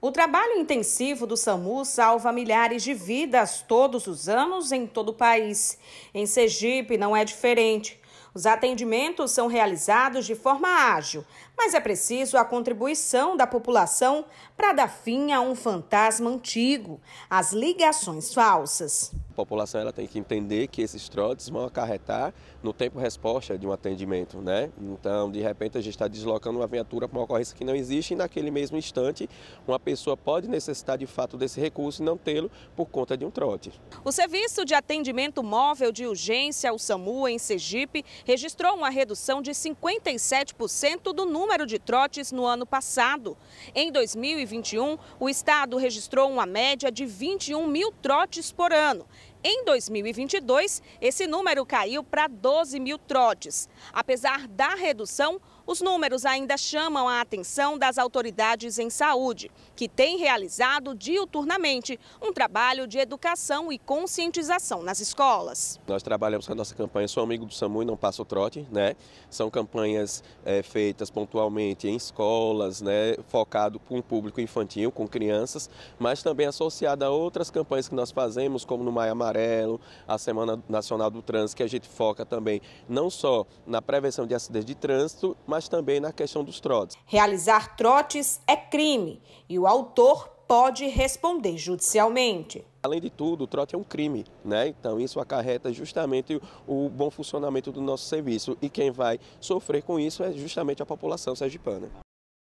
O trabalho intensivo do SAMU salva milhares de vidas todos os anos em todo o país. Em Sergipe não é diferente. Os atendimentos são realizados de forma ágil, mas é preciso a contribuição da população para dar fim a um fantasma antigo, as ligações falsas população ela tem que entender que esses trotes vão acarretar no tempo-resposta de um atendimento, né? Então, de repente, a gente está deslocando uma viatura para uma ocorrência que não existe e naquele mesmo instante uma pessoa pode necessitar de fato desse recurso e não tê-lo por conta de um trote. O Serviço de Atendimento Móvel de Urgência, o SAMU, em Sergipe, registrou uma redução de 57% do número de trotes no ano passado. Em 2021, o Estado registrou uma média de 21 mil trotes por ano. Em 2022, esse número caiu para 12 mil trotes. Apesar da redução, os números ainda chamam a atenção das autoridades em saúde, que têm realizado diuturnamente um trabalho de educação e conscientização nas escolas. Nós trabalhamos com a nossa campanha Sou Amigo do SAMU e Não Passa o Trote, né? São campanhas é, feitas pontualmente em escolas, né? Focado com o público infantil, com crianças, mas também associada a outras campanhas que nós fazemos, como no Maio Amarelo, a Semana Nacional do Trânsito, que a gente foca também não só na prevenção de acidentes de trânsito, mas mas também na questão dos trotes. Realizar trotes é crime e o autor pode responder judicialmente. Além de tudo, o trote é um crime, né? Então isso acarreta justamente o bom funcionamento do nosso serviço e quem vai sofrer com isso é justamente a população sergipana.